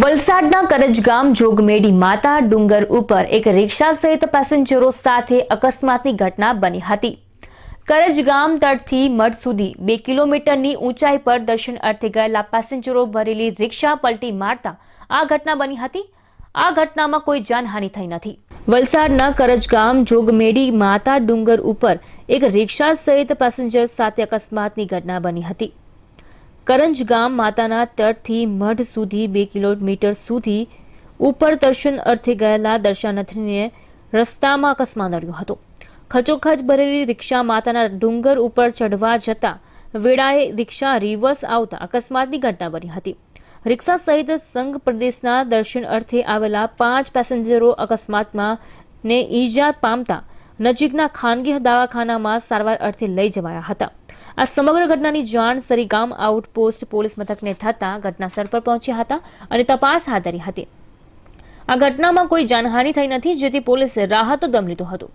વલસાડના કરજ ગામ જોગમેડી માતા ડુંગર ઉપર એક રિક્ષા સહિત પેસેન્જરો સાથે અકસ્માતની ઘટના બની હતી કરજ ગામ તટથી મઠ સુધી બે કિલોમીટરની ઊંચાઈ પર દર્શન અર્થે ગયેલા પેસેન્જરો ભરેલી રિક્ષા પલટી મારતા આ ઘટના બની હતી આ ઘટનામાં કોઈ જાનહાનિ થઈ નથી વલસાડના કરજ ગામ જોગમેડી માતા ડુંગર ઉપર એક રિક્ષા સહિત પેસેન્જર સાથે અકસ્માતની ઘટના બની હતી કરંજ ગામ માતાના તટથી મઢ સુધી બે કિલોમીટર સુધી ઉપર દર્શન અર્થે ગયેલા દર્શનાર્થીને રસ્તામાં અકસ્માત નડ્યો હતો ખચોખચ ભરેલી રિક્ષા માતાના ડુંગર ઉપર ચઢવા જતા વેળાએ રિક્ષા રિવર્સ આવતા અકસ્માતની ઘટના બની હતી રિક્ષા સહિત સંઘ પ્રદેશના દર્શન અર્થે આવેલા પાંચ પેસેન્જરો અકસ્માતમાં ને ઈજા પામતા નજીકના ખાનગી દવાખાનામાં સારવાર અર્થે લઈ જવાયા હતા આ સમગ્ર ઘટનાની જાણ સરીગામ આઉટપોસ્ટ પોલીસ મથકને થતાં સ્થળ પર પહોંચ્યા હતા અને તપાસ હાથ ધરી હતી આ ઘટનામાં કોઈ જાનહાની થઈ નથી જેથી પોલીસે રાહતો દમ લીધો હતો